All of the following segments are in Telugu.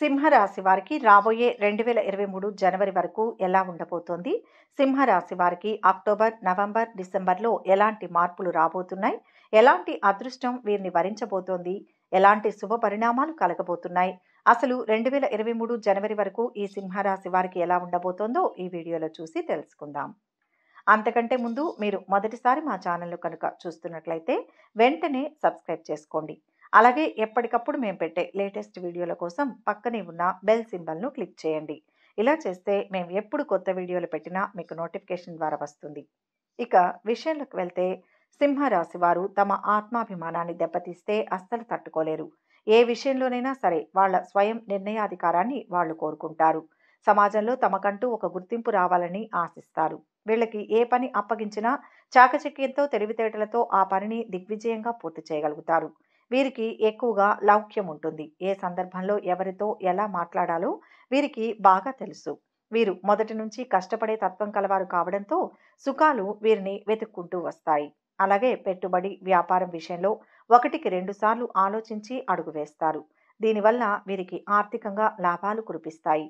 సింహరాశి వారికి రాబోయే రెండు వేల ఇరవై మూడు జనవరి వరకు ఎలా ఉండబోతోంది సింహరాశి వారికి అక్టోబర్ నవంబర్ డిసెంబర్లో ఎలాంటి మార్పులు రాబోతున్నాయి ఎలాంటి అదృష్టం వీరిని వరించబోతోంది ఎలాంటి శుభ పరిణామాలు కలగబోతున్నాయి అసలు రెండు వేల ఇరవై మూడు జనవరి వరకు ఈ సింహరాశి వారికి ఎలా ఉండబోతోందో ఈ వీడియోలో చూసి తెలుసుకుందాం అంతకంటే ముందు మీరు మొదటిసారి మా ఛానల్ను కనుక చూస్తున్నట్లయితే వెంటనే సబ్స్క్రైబ్ చేసుకోండి అలాగే ఎప్పటికప్పుడు మేము పెట్టే లేటెస్ట్ వీడియోల కోసం పక్కనే ఉన్న బెల్ సింబల్ను క్లిక్ చేయండి ఇలా చేస్తే మేము ఎప్పుడు కొత్త వీడియోలు పెట్టినా మీకు నోటిఫికేషన్ ద్వారా వస్తుంది ఇక విషయంలోకి వెళ్తే సింహరాశి వారు తమ ఆత్మాభిమానాన్ని దెబ్బతీస్తే అస్సలు తట్టుకోలేరు ఏ విషయంలోనైనా సరే వాళ్ళ స్వయం నిర్ణయాధికారాన్ని వాళ్ళు కోరుకుంటారు సమాజంలో తమకంటూ ఒక గుర్తింపు రావాలని ఆశిస్తారు వీళ్ళకి ఏ పని అప్పగించినా చాకచక్యంతో తెలివితేటలతో ఆ పనిని దిగ్విజయంగా పూర్తి చేయగలుగుతారు వీరికి ఎక్కువగా లౌక్యం ఉంటుంది ఏ సందర్భంలో ఎవరితో ఎలా మాట్లాడాలో వీరికి బాగా తెలుసు వీరు మొదటి నుంచి కష్టపడే తత్వం కలవారు కావడంతో సుఖాలు వీరిని వెతుక్కుంటూ వస్తాయి అలాగే పెట్టుబడి వ్యాపారం విషయంలో ఒకటికి రెండుసార్లు ఆలోచించి అడుగు వేస్తారు దీనివల్ల వీరికి ఆర్థికంగా లాభాలు కురిపిస్తాయి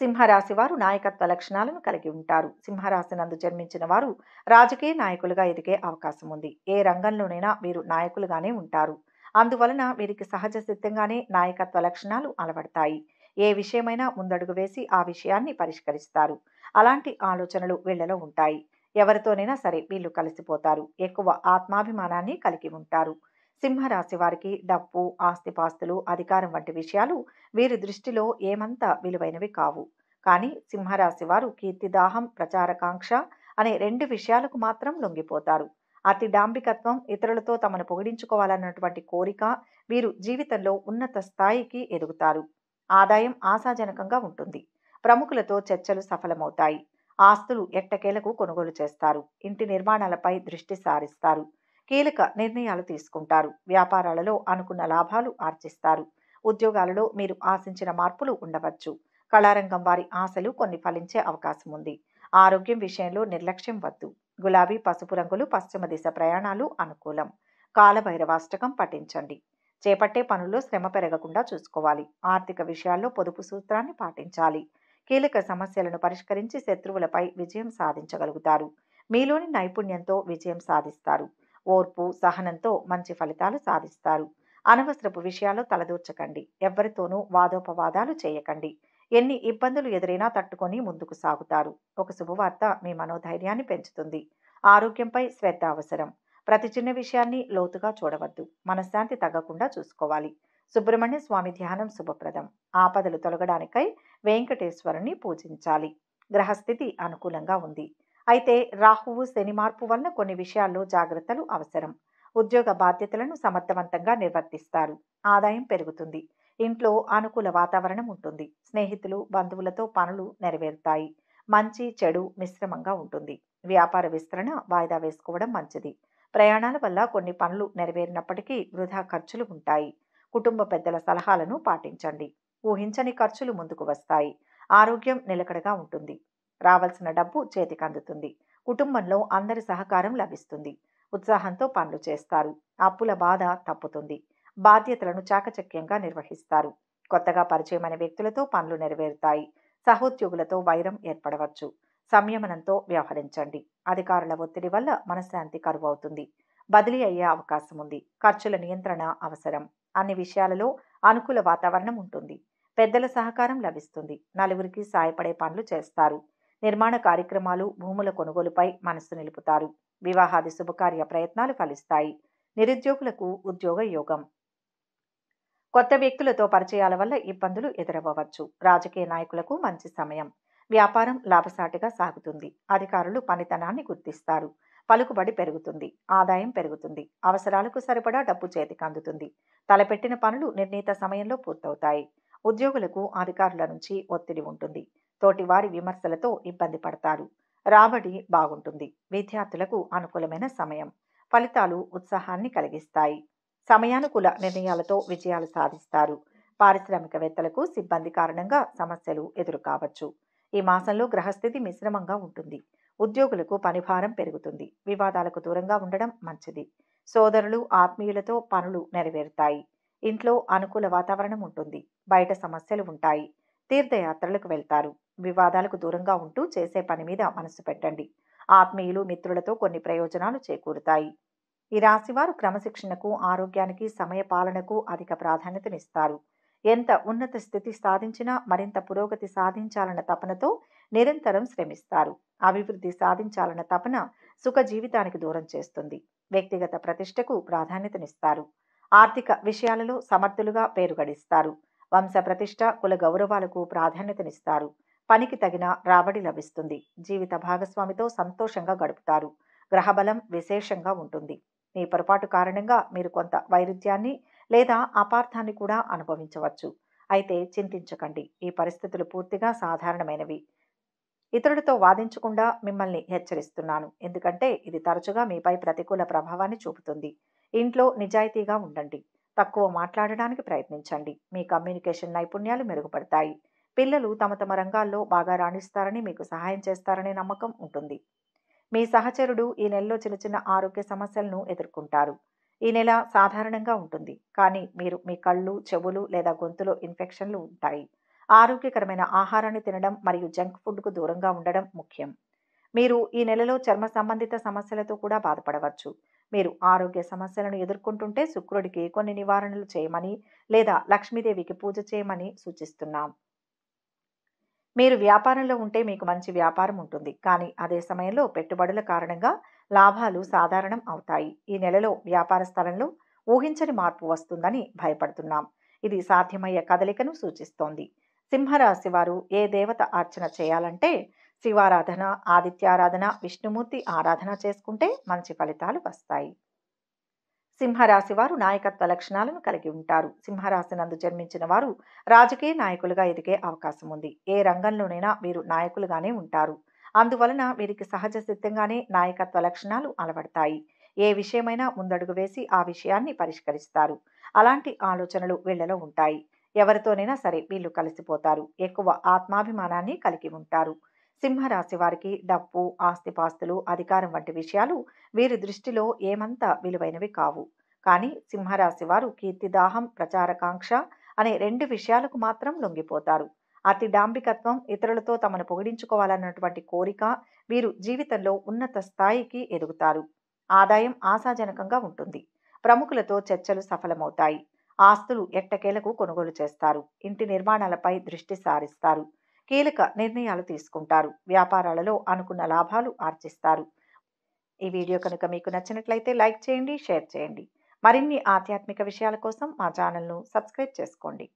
సింహరాశి వారు నాయకత్వ లక్షణాలను కలిగి ఉంటారు సింహరాశి నందు జన్మించిన వారు రాజకీయ నాయకులుగా ఎదిగే అవకాశం ఉంది ఏ రంగంలోనైనా వీరు నాయకులుగానే ఉంటారు అందువలన వీరికి సహజ సిద్ధంగానే నాయకత్వ లక్షణాలు అలవడతాయి ఏ విషయమైనా ముందడుగు వేసి ఆ విషయాన్ని పరిష్కరిస్తారు అలాంటి ఆలోచనలు వీళ్లలో ఉంటాయి ఎవరితోనైనా సరే వీళ్ళు కలిసిపోతారు ఎక్కువ ఆత్మాభిమానాన్ని కలిగి ఉంటారు సింహరాశి వారికి డబ్బు ఆస్తిపాస్తులు అధికారం వంటి విషయాలు వీరి దృష్టిలో ఏమంత విలువైనవి కావు కానీ సింహరాశి వారు కీర్తిదాహం ప్రచారకాంక్ష అనే రెండు విషయాలకు మాత్రం లొంగిపోతారు అతి డాంబికత్వం ఇతరులతో తమను పొగిడించుకోవాలన్నటువంటి కోరిక వీరు జీవితంలో ఉన్నత స్థాయికి ఎదుగుతారు ఆదాయం ఆశాజనకంగా ఉంటుంది ప్రముఖులతో చర్చలు సఫలమవుతాయి ఆస్తులు ఎట్టకేలకు కొనుగోలు చేస్తారు ఇంటి నిర్మాణాలపై దృష్టి సారిస్తారు కీలక నిర్ణయాలు తీసుకుంటారు వ్యాపారాలలో అనుకున్న లాభాలు ఆర్జిస్తారు ఉద్యోగాలలో మీరు ఆశించిన మార్పులు ఉండవచ్చు కళారంగం వారి ఆశలు కొన్ని ఫలించే అవకాశం ఉంది ఆరోగ్యం విషయంలో నిర్లక్ష్యం వద్దు గులాబీ పసుపు రంగులు పశ్చిమ దిశ ప్రయాణాలు అనుకూలం కాలభైరవాష్టకం పఠించండి చేపట్టే పనుల్లో శ్రమ పెరగకుండా చూసుకోవాలి ఆర్థిక విషయాల్లో పొదుపు సూత్రాన్ని పాటించాలి కీలక సమస్యలను పరిష్కరించి శత్రువులపై విజయం సాధించగలుగుతారు మీలోని నైపుణ్యంతో విజయం సాధిస్తారు ఓర్పు సహనంతో మంచి ఫలితాలు సాధిస్తారు అనవసరపు విషయాలు తలదూర్చకండి ఎవరితోనూ వాదోపవాదాలు చేయకండి ఎన్ని ఇబ్బందులు ఎదురైనా తట్టుకొని ముందుకు సాగుతారు ఒక శుభవార్త మీ మనోధైర్యాన్ని పెంచుతుంది ఆరోగ్యంపై శ్రద్ధ అవసరం ప్రతి చిన్న విషయాన్ని లోతుగా చూడవద్దు మనశ్శాంతి తగ్గకుండా చూసుకోవాలి సుబ్రహ్మణ్య స్వామి ధ్యానం శుభప్రదం ఆపదలు తొలగడానికై వెంకటేశ్వరుణ్ణి పూజించాలి గ్రహస్థితి అనుకూలంగా ఉంది అయితే రాహువు శని మార్పు వల్ల కొన్ని విషయాల్లో జాగ్రత్తలు అవసరం ఉద్యోగ బాధ్యతలను సమర్థవంతంగా నిర్వర్తిస్తారు ఆదాయం పెరుగుతుంది ఇంట్లో అనుకూల వాతావరణం ఉంటుంది స్నేహితులు బంధువులతో పనులు నెరవేరుతాయి మంచి చెడు మిశ్రమంగా ఉంటుంది వ్యాపార విస్తరణ వాయిదా వేసుకోవడం మంచిది ప్రయాణాల వల్ల కొన్ని పనులు నెరవేరినప్పటికీ వృధా ఖర్చులు ఉంటాయి కుటుంబ పెద్దల సలహాలను పాటించండి ఊహించని ఖర్చులు ముందుకు వస్తాయి ఆరోగ్యం నిలకడగా ఉంటుంది రావాల్సిన డబ్బు చేతికి అందుతుంది కుటుంబంలో అందరి సహకారం లభిస్తుంది ఉత్సాహంతో పనులు చేస్తారు అప్పుల బాధ తప్పుతుంది బాధ్యతలను చాకచక్యంగా నిర్వహిస్తారు కొత్తగా పరిచయమైన వ్యక్తులతో పనులు నెరవేరుతాయి సహోద్యోగులతో వైరం ఏర్పడవచ్చు సంయమనంతో వ్యవహరించండి అధికారుల ఒత్తిడి వల్ల మనశ్శాంతి కరువు అవుతుంది బదిలీ అయ్యే అవకాశం ఉంది ఖర్చుల నియంత్రణ అవసరం అన్ని విషయాలలో అనుకూల వాతావరణం ఉంటుంది పెద్దల సహకారం లభిస్తుంది నలుగురికి సాయపడే పనులు చేస్తారు నిర్మాణ కార్యక్రమాలు భూముల కొనుగోలుపై మనస్సు నిలుపుతారు వివాహాది శుభకార్య ప్రయత్నాలు ఫలిస్తాయి నిరుద్యోగులకు ఉద్యోగ యోగం కొత్త వ్యక్తులతో పరిచయాల వల్ల ఇబ్బందులు ఎదురవ్వచ్చు రాజకీయ నాయకులకు మంచి సమయం వ్యాపారం లాభసాటిగా సాగుతుంది అధికారులు పనితనాన్ని గుర్తిస్తారు పలుకుబడి పెరుగుతుంది ఆదాయం పెరుగుతుంది అవసరాలకు సరిపడా డబ్బు చేతికి అందుతుంది తలపెట్టిన పనులు నిర్ణీత సమయంలో పూర్తవుతాయి ఉద్యోగులకు అధికారుల నుంచి ఒత్తిడి ఉంటుంది తోటివారి విమర్శలతో ఇబ్బంది పడతారు రాబడి బాగుంటుంది విద్యార్థులకు అనుకూలమైన సమయం ఫలితాలు ఉత్సాహాన్ని కలిగిస్తాయి సమయానుకూల నిర్ణయాలతో విజయాలు సాధిస్తారు పారిశ్రామికవేత్తలకు సిబ్బంది కారణంగా సమస్యలు ఎదురు కావచ్చు ఈ మాసంలో గ్రహస్థితి మిశ్రమంగా ఉంటుంది ఉద్యోగులకు పనిభారం పెరుగుతుంది వివాదాలకు దూరంగా ఉండడం మంచిది సోదరులు ఆత్మీయులతో పనులు నెరవేరుతాయి ఇంట్లో అనుకూల వాతావరణం ఉంటుంది బయట సమస్యలు ఉంటాయి తీర్థయాత్రలకు వెళ్తారు వివాదాలకు దూరంగా ఉంటూ చేసే పని మీద మనసు పెట్టండి ఆత్మీయులు మిత్రులతో కొన్ని ప్రయోజనాలు చేకూరుతాయి ఈ రాశివారు క్రమశిక్షణకు ఆరోగ్యానికి సమయ పాలనకు అధిక ప్రాధాన్యతనిస్తారు ఎంత ఉన్నత స్థితి సాధించినా మరింత పురోగతి సాధించాలన్న తపనతో నిరంతరం శ్రమిస్తారు అభివృద్ధి సాధించాలన్న తపన సుఖ జీవితానికి దూరం చేస్తుంది వ్యక్తిగత ప్రతిష్టకు ప్రాధాన్యతనిస్తారు ఆర్థిక విషయాలలో సమర్థులుగా పేరు గడిస్తారు వంశ ప్రతిష్ట కుల గౌరవాలకు ప్రాధాన్యతనిస్తారు పనికి తగిన రాబడి లభిస్తుంది జీవిత భాగస్వామితో సంతోషంగా గడుపుతారు గ్రహబలం విశేషంగా ఉంటుంది మీ పొరపాటు కారణంగా మీరు కొంత వైరుధ్యాన్ని లేదా అపార్థాన్ని కూడా అనుభవించవచ్చు అయితే చింతించకండి ఈ పరిస్థితులు పూర్తిగా సాధారణమైనవి ఇతరులతో వాదించకుండా మిమ్మల్ని హెచ్చరిస్తున్నాను ఎందుకంటే ఇది తరచుగా మీపై ప్రతికూల ప్రభావాన్ని చూపుతుంది ఇంట్లో నిజాయితీగా ఉండండి తక్కువ మాట్లాడడానికి ప్రయత్నించండి మీ కమ్యూనికేషన్ నైపుణ్యాలు మెరుగుపడతాయి పిల్లలు తమ తమ రంగాల్లో బాగా రాణిస్తారని మీకు సహాయం చేస్తారనే నమ్మకం ఉంటుంది మీ సహచరుడు ఈ నెలలో చిన్న చిన్న ఆరోగ్య సమస్యలను ఎదుర్కొంటారు ఈ నెల సాధారణంగా ఉంటుంది కానీ మీరు మీ కళ్ళు చెవులు లేదా గొంతులో ఇన్ఫెక్షన్లు ఉంటాయి ఆరోగ్యకరమైన ఆహారాన్ని తినడం మరియు జంక్ ఫుడ్కు దూరంగా ఉండడం ముఖ్యం మీరు ఈ నెలలో చర్మ సంబంధిత సమస్యలతో కూడా బాధపడవచ్చు మీరు ఆరోగ్య సమస్యలను ఎదుర్కొంటుంటే శుక్రుడికి కొన్ని నివారణలు చేయమని లేదా లక్ష్మీదేవికి పూజ చేయమని సూచిస్తున్నాం మీరు వ్యాపారంలో ఉంటే మీకు మంచి వ్యాపారం ఉంటుంది కానీ అదే సమయంలో పెట్టుబడుల కారణంగా లాభాలు సాధారణం అవుతాయి ఈ నెలలో వ్యాపార స్థలంలో ఊహించని మార్పు వస్తుందని భయపడుతున్నాం ఇది సాధ్యమయ్యే కదలికను సూచిస్తోంది సింహరాశి వారు ఏ దేవత అర్చన చేయాలంటే శివారాధన ఆదిత్యారాధన విష్ణుమూర్తి ఆరాధన చేసుకుంటే మంచి ఫలితాలు వస్తాయి సింహరాశి వారు నాయకత్వ లక్షణాలను కలిగి ఉంటారు సింహరాశి నందు జన్మించిన వారు రాజకీయ నాయకులుగా ఎదిగే అవకాశం ఉంది ఏ రంగంలోనైనా వీరు నాయకులుగానే ఉంటారు అందువలన వీరికి సహజ సిద్ధంగానే నాయకత్వ లక్షణాలు అలవడతాయి ఏ విషయమైనా ముందడుగు వేసి ఆ విషయాన్ని పరిష్కరిస్తారు అలాంటి ఆలోచనలు వీళ్లలో ఉంటాయి ఎవరితోనైనా సరే వీళ్ళు కలిసిపోతారు ఎక్కువ ఆత్మాభిమానాన్ని కలిగి ఉంటారు సింహరాశి వారికి డబ్బు ఆస్తిపాస్తులు అధికారం వంటి విషయాలు వీరి దృష్టిలో ఏమంత విలువైనవి కావు కానీ సింహరాశి వారు కీర్తిదాహం ప్రచారకాంక్ష అనే రెండు విషయాలకు మాత్రం లొంగిపోతారు అతి డాంబికత్వం ఇతరులతో తమను పొగిడించుకోవాలన్నటువంటి కోరిక వీరు జీవితంలో ఉన్నత స్థాయికి ఎదుగుతారు ఆదాయం ఆశాజనకంగా ఉంటుంది ప్రముఖులతో చర్చలు సఫలమవుతాయి ఆస్తులు ఎట్టకేలకు కొనుగోలు చేస్తారు ఇంటి నిర్మాణాలపై దృష్టి సారిస్తారు కీలక నిర్ణయాలు తీసుకుంటారు వ్యాపారాలలో అనుకున్న లాభాలు ఆర్జిస్తారు ఈ వీడియో కనుక మీకు నచ్చినట్లయితే లైక్ చేయండి షేర్ చేయండి మరిన్ని ఆధ్యాత్మిక విషయాల కోసం మా ఛానల్ను సబ్స్క్రైబ్ చేసుకోండి